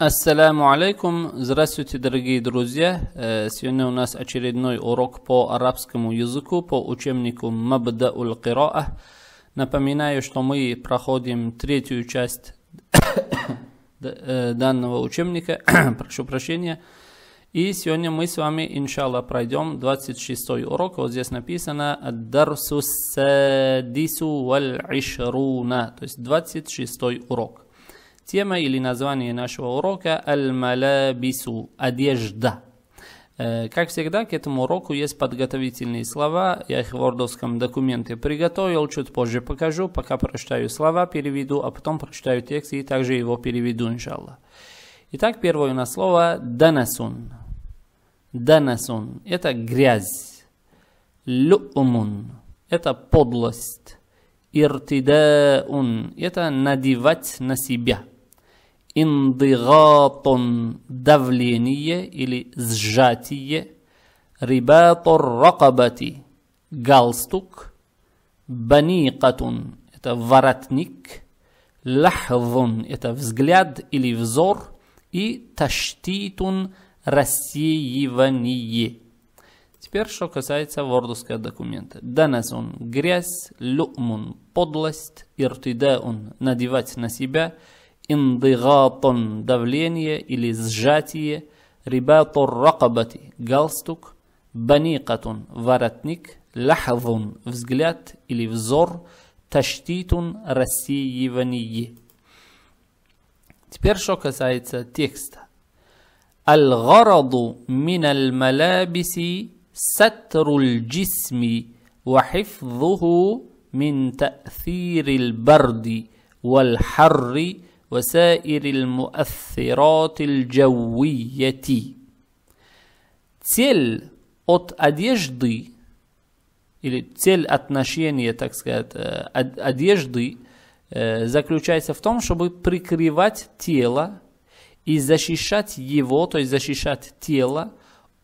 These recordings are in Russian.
Ассаламу алейкум, здравствуйте, дорогие друзья. Э, сегодня у нас очередной урок по арабскому языку, по учебнику Мабда уль Кира'а. Напоминаю, что мы проходим третью часть э, данного учебника, прошу прощения. И сегодня мы с вами, иншалла, пройдем 26 урок. Вот здесь написано «Дарсу садису валь ишруна», то есть 26 урок. Тема или название нашего урока «Аль-Малабису» – «Одежда». Э, как всегда, к этому уроку есть подготовительные слова. Я их в ордовском документе приготовил, чуть позже покажу. Пока прочитаю слова, переведу, а потом прочитаю текст и также его переведу, иншаллах. Итак, первое у нас слово «данасун». «Данасун» – это грязь. «Лю'умун» – это подлость. «Иртидаун» – это надевать на себя индигатун давление или сжатие, рибатур ракабати галстук, баникатун это воротник, лахвун это взгляд или взор и таштитун рассеивание. Теперь, что касается вордовского документа. Данасун – грязь, люмун – подлость, иртидаун – надевать на себя – انضغاطا давление или сжатие, рибат ракабати галстук, баникатун воротник, лахзун взгляд или взор, таштитун рассеивание. Теперь что касается текста. الغرض من الملابس ستر الجسم وحفظه من تأثير البرد والحر وسائر المؤثرات الجوية Цель от одежды или цель отношения, так сказать, э, одежды э, заключается в том, чтобы прикрывать тело и защищать его, то есть защищать тело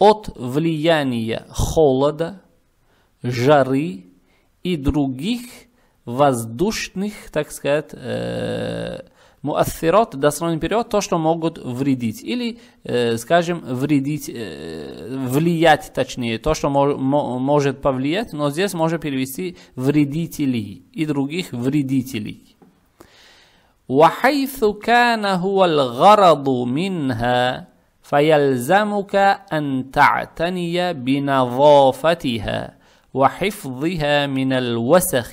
от влияния холода, жары и других воздушных, так сказать, э, Муассирот, дословно перевод, то, что могут вредить. Или, э, скажем, вредить, э, влиять, точнее, то, что мож, может повлиять, но здесь можно перевести вредителей и других вредителей. وحيث كان هو الغرض منها فيلزمك أن تعتني بنظافتها وحفظها من الوسخ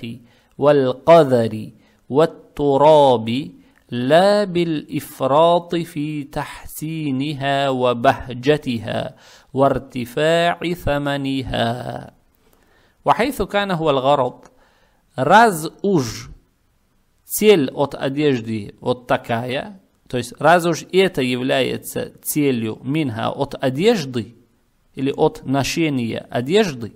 والقذر والتراب لا بالافراط في تحسينها وبهجتها وارتفاع ثمنها وحيث كان هو الغرض راز اوج تيل اوت اديجدي اوت تاكايا то есть раз уж это является целью минха от одежды или от ношения одежды,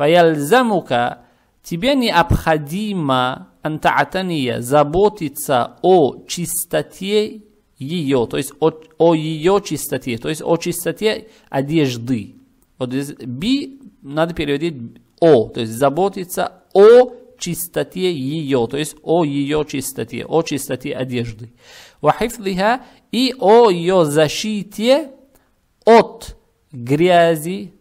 тебе необходимо антаатания, заботиться о чистоте ее, то есть о, о ее чистоте, то есть о чистоте одежды. Вот здесь би надо переводить о, то есть заботиться о чистоте ее, то есть о ее чистоте, о чистоте одежды. Вахифдиха и о ее защите от грязи.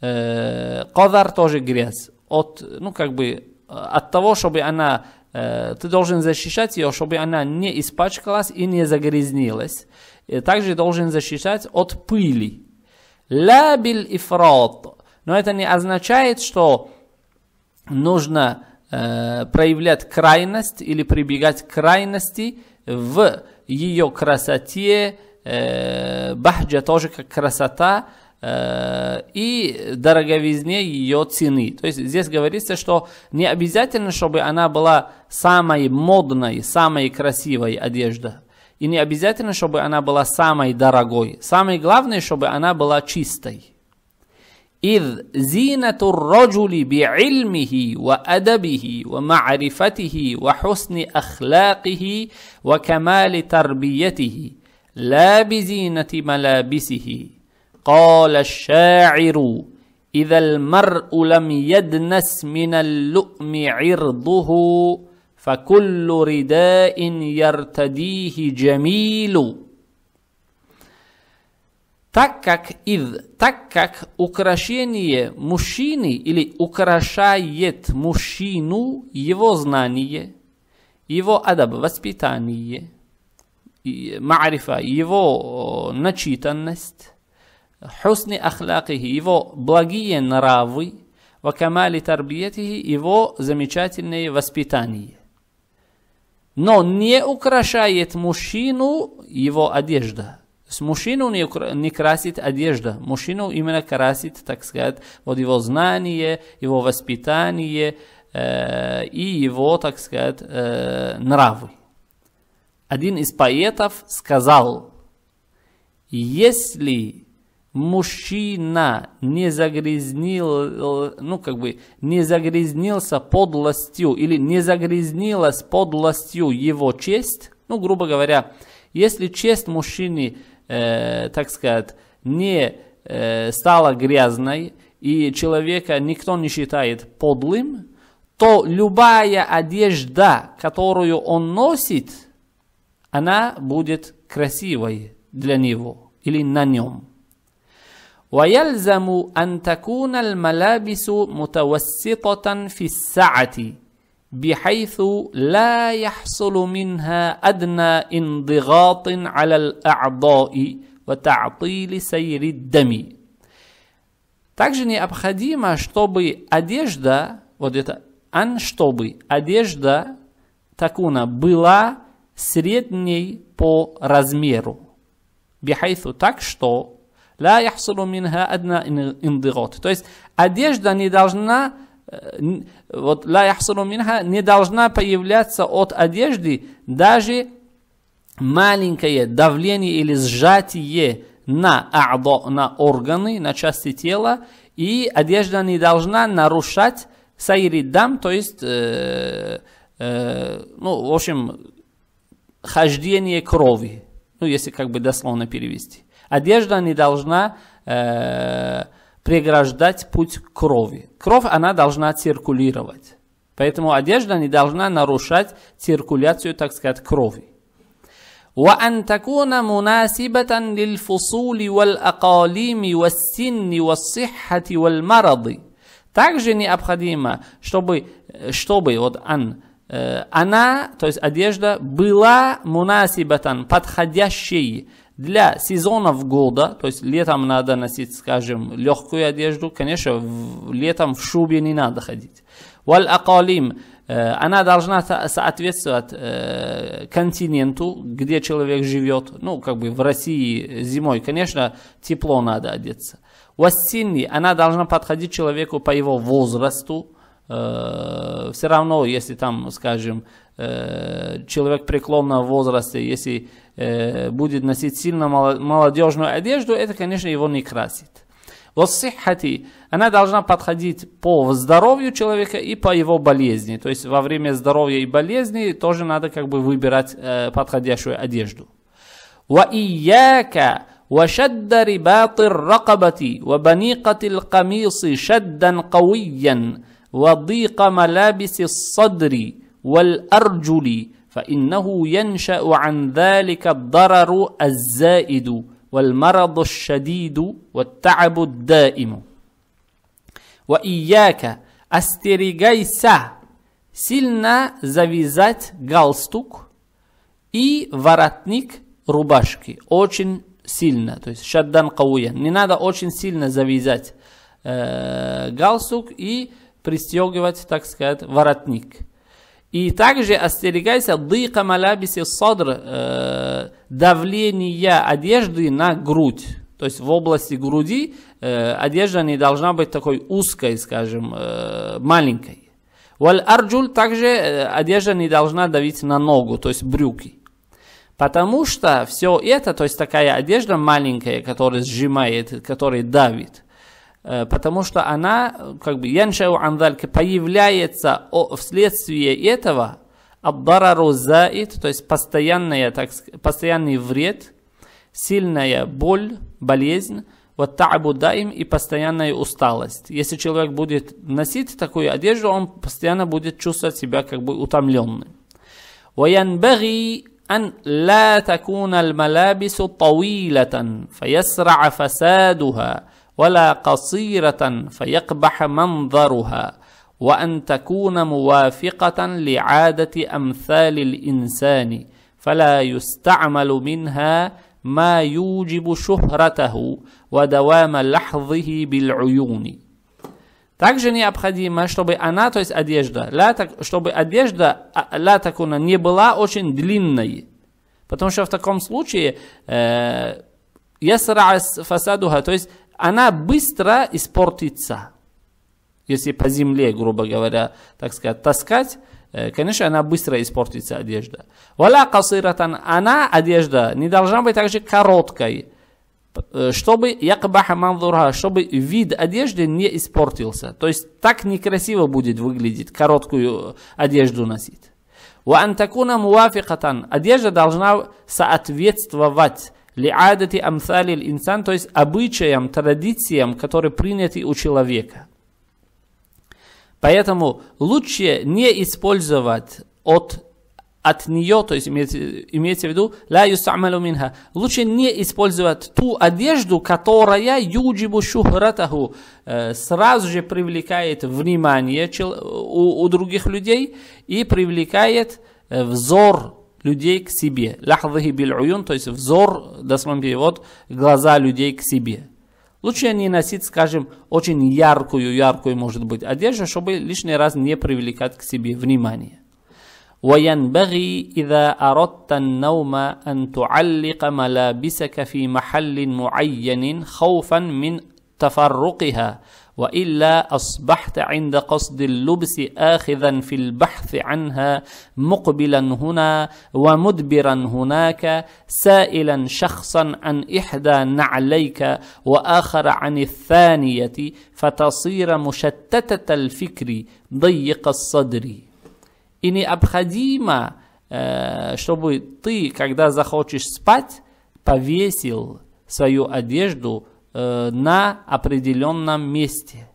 Кадар тоже грязь. От, ну как бы Э, от того, чтобы она, э, ты должен защищать ее, чтобы она не испачкалась и не загрязнилась. И также должен защищать от пыли. Лабиль и фрот. Но это не означает, что нужно э, проявлять крайность или прибегать к крайности в ее красоте. бахджа тоже как красота – Э, и дороговизне ее цены. То есть здесь говорится, что не обязательно, чтобы она была самой модной, самой красивой одежда. И не обязательно, чтобы она была самой дорогой. Самое главное, чтобы она была чистой. إذ زينة الرجل بعلمه وأدبه ومعرفته وحسن أخلاقه وكمال تربيته لا بزينة ملابسه قال الشاعر إذا المرء لم يدنس من اللؤم عرضه فكل رداء يرتديه جميل Так как, из, так как украшение мужчины или украшает мужчину его знание, его адаб, воспитание, марифа, его начитанность, хусни ахлакихи, его благие нравы, вакамали тарбиетихи, его замечательное воспитание. Но не украшает мужчину его одежда. С мужчину не, укра... не красит одежда. Мужчину именно красит, так сказать, вот его знание, его воспитание э, и его, так сказать, э, нравы. Один из поэтов сказал, если мужчина не загрязнил, э, ну как бы не загрязнился подлостью или не загрязнилась подлостью его честь, ну грубо говоря, если честь мужчины, э, так сказать, не э, стала грязной и человека никто не считает подлым, то любая одежда, которую он носит, она будет красивой для него или на нем. ويلزم أن تكون الملابس متوسطة في السعة بحيث لا يحصل منها أدنى انضغاط على الأعضاء وتعطيل سير الدم Также необходимо, чтобы одежда, вот это «ан», чтобы одежда такуна была средней по размеру. Бихайсу так, что لا يحصل منها адна انضغاط. То есть одежда не должна э, вот ла яхсалу минха не должна появляться от одежды даже маленькое давление или сжатие на а'до, на органы, на части тела, и одежда не должна нарушать сайридам, то есть, э, э, ну, в общем, хождение крови, ну, если как бы дословно перевести. Одежда не должна э, преграждать путь крови. Кровь, она должна циркулировать. Поэтому одежда не должна нарушать циркуляцию, так сказать, крови. وأن تكون مناسبة للفصول والأقاليم والسن والصحة والمرض. Также необходимо, чтобы, э, чтобы вот ан, э, она, то есть одежда, была мунасибатан, подходящей для сезонов года, то есть летом надо носить, скажем, легкую одежду, конечно, в, летом в шубе не надо ходить. Валь акалим, э, она должна соответствовать э, континенту, где человек живет. Ну, как бы в России зимой, конечно, тепло надо одеться. Вассинни, она должна подходить человеку по его возрасту. Э, все равно, если там, скажем, э, человек преклонного возраста, если э, будет носить сильно молодежную одежду, это, конечно, его не красит. Воссихати, она должна подходить по здоровью человека и по его болезни. То есть во время здоровья и болезни тоже надо как бы выбирать подходящую одежду. Ва ияка وشد رباط الرقبة وبنيقة القميص وضيق ملابس الصدر والأرجل فإنه ينشأ عن ذلك الضرر الزائد والمرض الشديد والتعب الدائم وإياك أستريغيسا سلنا زفيزات غالستوك и воротник рубашки очень сильно, то есть шаддан кауя. Не надо очень сильно завязать э, галстук и пристегивать, так сказать, воротник. И также остерегайся дыка малябиси содр, э, давления одежды на грудь. То есть в области груди э, одежда не должна быть такой узкой, скажем, э, маленькой. Валь арджуль также э, одежда не должна давить на ногу, то есть брюки. Потому что все это, то есть такая одежда маленькая, которая сжимает, которая давит – Э, потому что она, как бы, яншау андальки появляется вследствие этого, абдарару заид, то есть постоянная, так, постоянный вред, сильная боль, болезнь, вот та'бу даим и постоянная усталость. Если человек будет носить такую одежду, он постоянно будет чувствовать себя как бы утомленным. وينبغي أن لا تكون الملابس طويلة فيسرع فسادها ولا قصيرة فيقبح منظرها وأن تكون موافقة لعادة أمثال الإنسان فلا يستعمل منها ما يوجب شهرته ودوام لحظه بالعيون Также необходимо, чтобы она, то есть одежда, чтобы одежда ля такуна не была очень длинной. Потому что в таком случае э, ясра фасадуха, то есть она быстро испортится. Если по земле, грубо говоря, так сказать, таскать, э, конечно, она быстро испортится одежда. Валя касыратан, она одежда не должна быть также короткой, э, чтобы якбаха мандурха, чтобы вид одежды не испортился. То есть так некрасиво будет выглядеть, короткую э, одежду носить. Ва антакуна муафикатан, одежда должна соответствовать Лиадати амсали инсан, то есть обычаям, традициям, которые приняты у человека. Поэтому лучше не использовать от, от нее, то есть имеется, имеется в виду, ла юсамалу минха, лучше не использовать ту одежду, которая юджибу шухратаху, э, сразу же привлекает внимание у, у других людей и привлекает э, взор людей к себе. Лахвахи биль то есть взор, дословный перевод, глаза людей к себе. Лучше не носить, скажем, очень яркую, яркую, может быть, одежду, чтобы лишний раз не привлекать к себе внимание. وينبغي إذا أردت النوم أن تعلق ملابسك في محل معين خوفا من تفرقها والا اصبحت عند قصد اللبس اخذا في البحث عنها مقبلا هنا ومدبرا هناك سائلا شخصا عن احدى نعليك واخر عن الثانيه فتصير مشتته الفكر ضيق الصدر إني необходимо, чтобы ты, когда захочешь спать, повесил свою одежду Э, на определенном месте,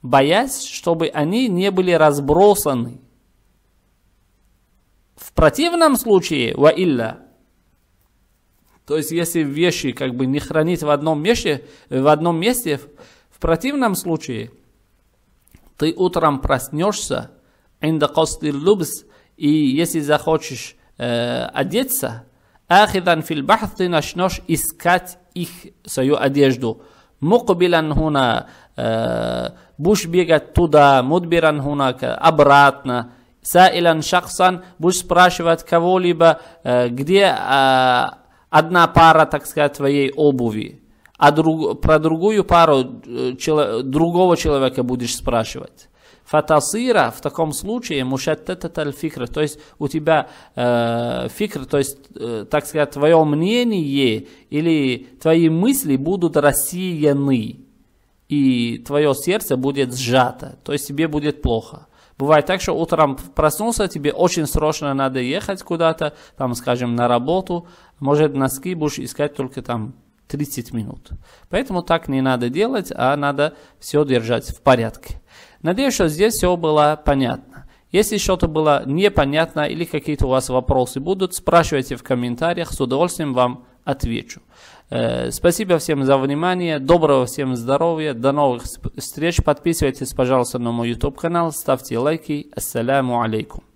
боясь, чтобы они не были разбросаны. В противном случае, ваилля, то есть если вещи как бы не хранить в одном месте, в одном месте, в противном случае ты утром проснешься, лубс, и если захочешь э, одеться, ахидан фильбах, ты начнешь искать их свою одежду. Мукбилан хуна, э, буш бегать туда, мудбиран хуна, обратно. Саилан шахсан, будешь спрашивать кого-либо, э, где э, одна пара, так сказать, твоей обуви а друг, про другую пару э, чело, другого человека будешь спрашивать. Фатасира в таком случае мушаттатат аль-фикр, то есть у тебя э, фикр, то есть, э, так сказать, твое мнение или твои мысли будут рассеяны, и твое сердце будет сжато, то есть тебе будет плохо. Бывает так, что утром проснулся, тебе очень срочно надо ехать куда-то, там, скажем, на работу, может, носки будешь искать только там 30 минут. Поэтому так не надо делать, а надо все держать в порядке. Надеюсь, что здесь все было понятно. Если что-то было непонятно или какие-то у вас вопросы будут, спрашивайте в комментариях, с удовольствием вам отвечу. Э, спасибо всем за внимание, доброго всем здоровья, до новых встреч, подписывайтесь, пожалуйста, на мой YouTube канал, ставьте лайки, ассаляму алейкум.